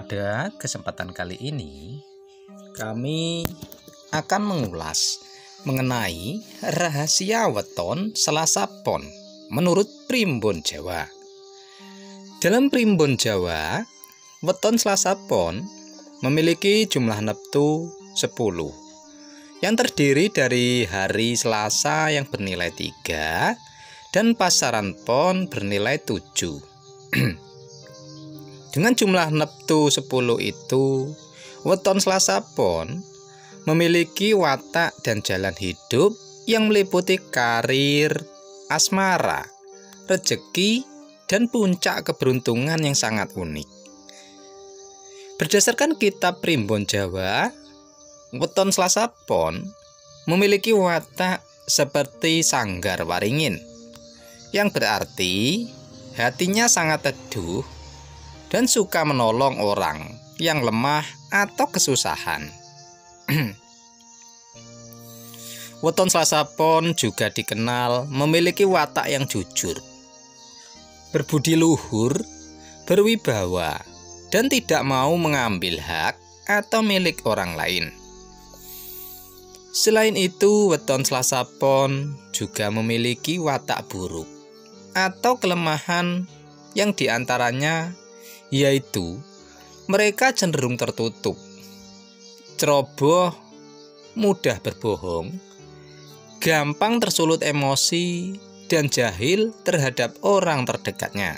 Pada kesempatan kali ini, kami akan mengulas mengenai rahasia weton Selasa Pon menurut Primbon Jawa. Dalam Primbon Jawa, weton Selasa Pon memiliki jumlah neptu 10 yang terdiri dari hari Selasa yang bernilai 3 dan pasaran pon bernilai 7. Dengan jumlah neptu 10 itu, weton Selasa pon memiliki watak dan jalan hidup yang meliputi karir, asmara, rejeki, dan puncak keberuntungan yang sangat unik. Berdasarkan kitab Primbon Jawa, weton Selasa pon memiliki watak seperti sanggar waringin yang berarti hatinya sangat teduh dan suka menolong orang yang lemah atau kesusahan. Weton Selasa Pon juga dikenal memiliki watak yang jujur, berbudi luhur, berwibawa, dan tidak mau mengambil hak atau milik orang lain. Selain itu, weton Selasa Pon juga memiliki watak buruk atau kelemahan yang diantaranya yaitu mereka cenderung tertutup, ceroboh, mudah berbohong, gampang tersulut emosi, dan jahil terhadap orang terdekatnya.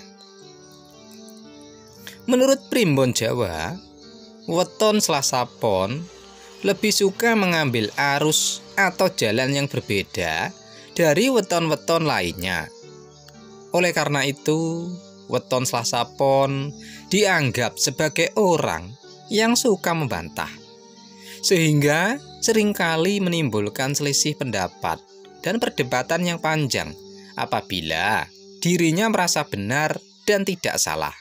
Menurut primbon Jawa, weton Selasa Pon lebih suka mengambil arus atau jalan yang berbeda dari weton-weton lainnya. Oleh karena itu, weton Selasa Pon dianggap sebagai orang yang suka membantah. Sehingga seringkali menimbulkan selisih pendapat dan perdebatan yang panjang apabila dirinya merasa benar dan tidak salah.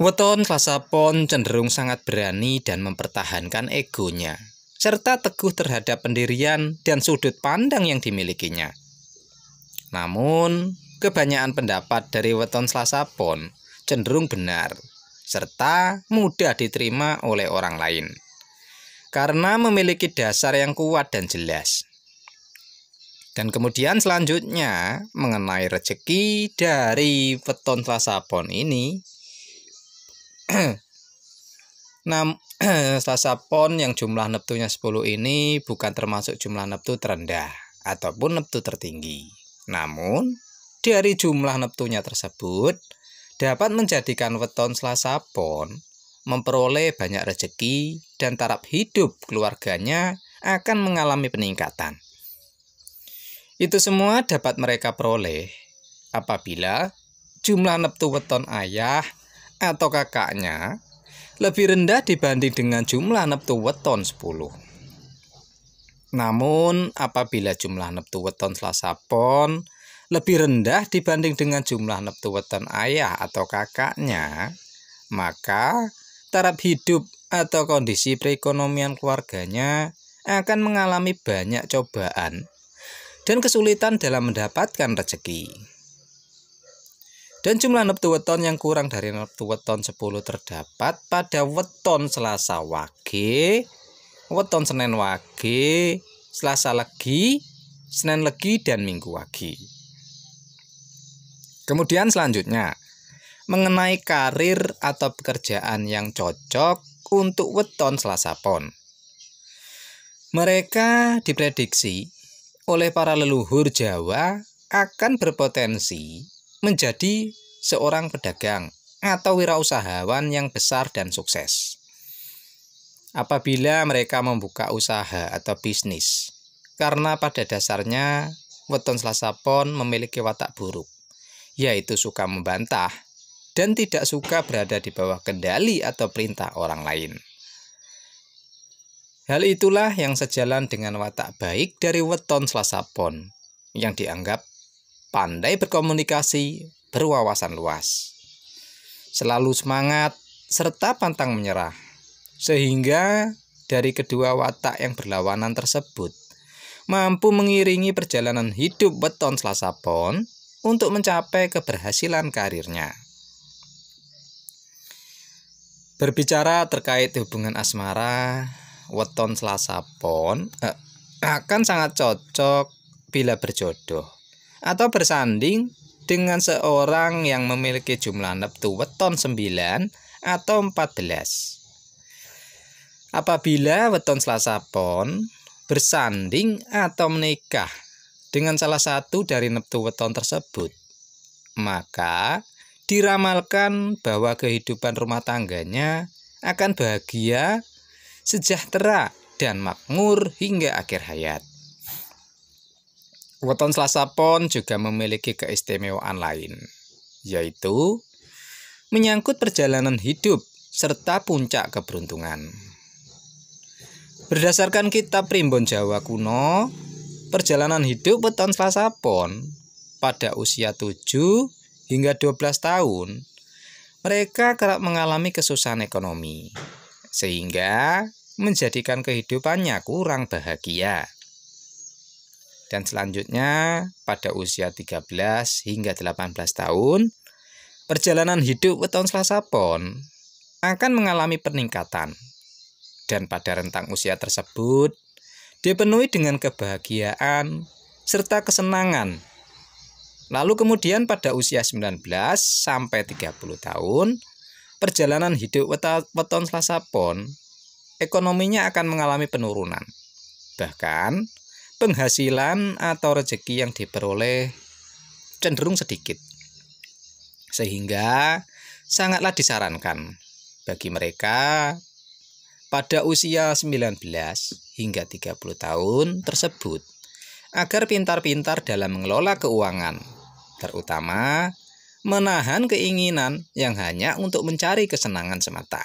Weton Selasa Pon cenderung sangat berani dan mempertahankan egonya, serta teguh terhadap pendirian dan sudut pandang yang dimilikinya. Namun, Kebanyakan pendapat dari weton Selasa Pon cenderung benar serta mudah diterima oleh orang lain karena memiliki dasar yang kuat dan jelas. Dan kemudian selanjutnya mengenai rezeki dari weton Selasa Pon ini Nam Selasa Pon yang jumlah neptunya 10 ini bukan termasuk jumlah neptu terendah ataupun neptu tertinggi. Namun dari jumlah neptunya tersebut dapat menjadikan weton Selasa Pon memperoleh banyak rezeki dan taraf hidup keluarganya akan mengalami peningkatan. Itu semua dapat mereka peroleh apabila jumlah neptu weton ayah atau kakaknya lebih rendah dibanding dengan jumlah neptu weton 10. Namun apabila jumlah neptu weton Selasa Pon lebih rendah dibanding dengan jumlah neptu weton ayah atau kakaknya, maka taraf hidup atau kondisi perekonomian keluarganya akan mengalami banyak cobaan dan kesulitan dalam mendapatkan rezeki. Dan jumlah neptu weton yang kurang dari neptu weton 10 terdapat pada weton Selasa Wage, weton Senin Wage, Selasa Legi, Senin Legi dan Minggu Wage. Kemudian selanjutnya, mengenai karir atau pekerjaan yang cocok untuk weton Selasa Pon. Mereka diprediksi oleh para leluhur Jawa akan berpotensi menjadi seorang pedagang atau wirausahawan yang besar dan sukses. Apabila mereka membuka usaha atau bisnis, karena pada dasarnya weton Selasa Pon memiliki watak buruk yaitu suka membantah dan tidak suka berada di bawah kendali atau perintah orang lain. Hal itulah yang sejalan dengan watak baik dari weton Selasa Pon yang dianggap pandai berkomunikasi, berwawasan luas, selalu semangat serta pantang menyerah. Sehingga dari kedua watak yang berlawanan tersebut mampu mengiringi perjalanan hidup weton Selasa Pon untuk mencapai keberhasilan karirnya. Berbicara terkait hubungan asmara, weton Selasa pon eh, akan sangat cocok bila berjodoh atau bersanding dengan seorang yang memiliki jumlah neptu weton 9 atau 14. Apabila weton Selasa pon bersanding atau menikah dengan salah satu dari neptu weton tersebut, maka diramalkan bahwa kehidupan rumah tangganya akan bahagia, sejahtera, dan makmur hingga akhir hayat. Weton Selasa Pon juga memiliki keistimewaan lain, yaitu menyangkut perjalanan hidup serta puncak keberuntungan. Berdasarkan kitab Primbon Jawa kuno, Perjalanan hidup weton Selasa Pon pada usia 7 hingga 12 tahun. Mereka kerap mengalami kesusahan ekonomi sehingga menjadikan kehidupannya kurang bahagia. Dan selanjutnya pada usia 13 hingga 18 tahun, perjalanan hidup weton Selasa Pon akan mengalami peningkatan. Dan pada rentang usia tersebut, dipenuhi dengan kebahagiaan serta kesenangan. Lalu kemudian pada usia 19 sampai 30 tahun, perjalanan hidup weton Selasa Pon ekonominya akan mengalami penurunan. Bahkan penghasilan atau rezeki yang diperoleh cenderung sedikit. Sehingga sangatlah disarankan bagi mereka pada usia 19 hingga 30 tahun tersebut agar pintar-pintar dalam mengelola keuangan, terutama menahan keinginan yang hanya untuk mencari kesenangan semata.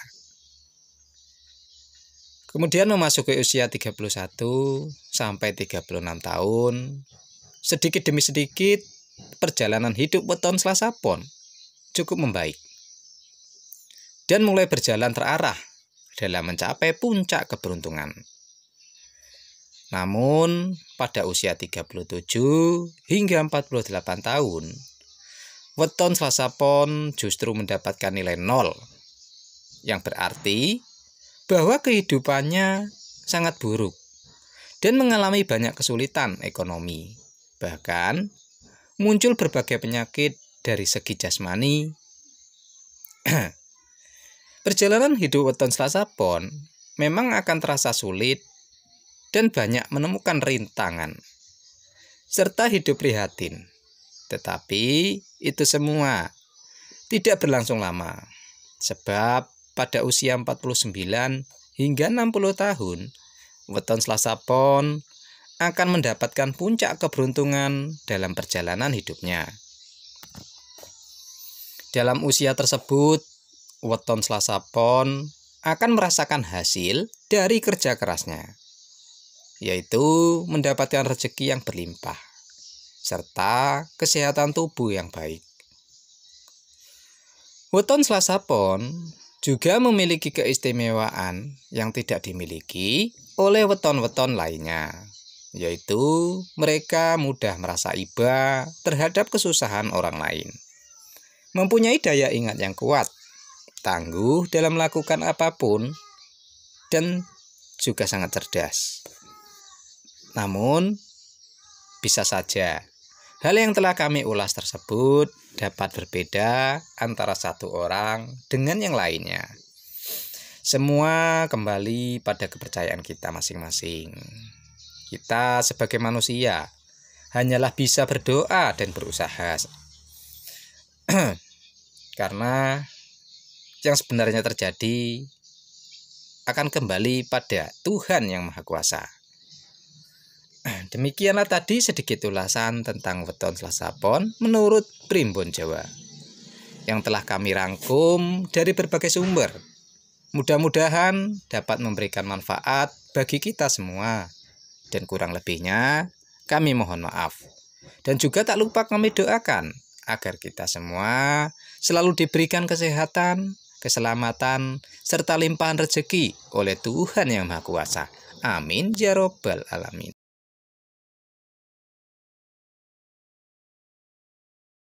Kemudian memasuki usia 31 sampai 36 tahun, sedikit demi sedikit perjalanan hidup weton Selasa Pon cukup membaik dan mulai berjalan terarah dalam mencapai puncak keberuntungan. Namun, pada usia 37 hingga 48 tahun, weton Selasa Pon justru mendapatkan nilai nol, yang berarti bahwa kehidupannya sangat buruk dan mengalami banyak kesulitan ekonomi. Bahkan, muncul berbagai penyakit dari segi jasmani. Perjalanan hidup weton Selasa Pon memang akan terasa sulit dan banyak menemukan rintangan, serta hidup prihatin. Tetapi itu semua tidak berlangsung lama, sebab pada usia 49 hingga 60 tahun, weton Selasa Pon akan mendapatkan puncak keberuntungan dalam perjalanan hidupnya. Dalam usia tersebut, weton Selasa Pon akan merasakan hasil dari kerja kerasnya yaitu mendapatkan rezeki yang berlimpah serta kesehatan tubuh yang baik. Weton Selasa Pon juga memiliki keistimewaan yang tidak dimiliki oleh weton-weton lainnya, yaitu mereka mudah merasa iba terhadap kesusahan orang lain. Mempunyai daya ingat yang kuat, tangguh dalam melakukan apapun, dan juga sangat cerdas. Namun, bisa saja hal yang telah kami ulas tersebut dapat berbeda antara satu orang dengan yang lainnya. Semua kembali pada kepercayaan kita masing-masing. Kita sebagai manusia hanyalah bisa berdoa dan berusaha. Karena yang sebenarnya terjadi akan kembali pada Tuhan yang Maha Kuasa. Nah, demikianlah tadi sedikit ulasan tentang weton Selasa Pon menurut Primbon Jawa yang telah kami rangkum dari berbagai sumber. Mudah-mudahan dapat memberikan manfaat bagi kita semua. Dan kurang lebihnya, kami mohon maaf. Dan juga tak lupa kami doakan agar kita semua selalu diberikan kesehatan, keselamatan, serta limpahan rezeki oleh Tuhan Yang Maha Kuasa. Amin ya Robbal Alamin.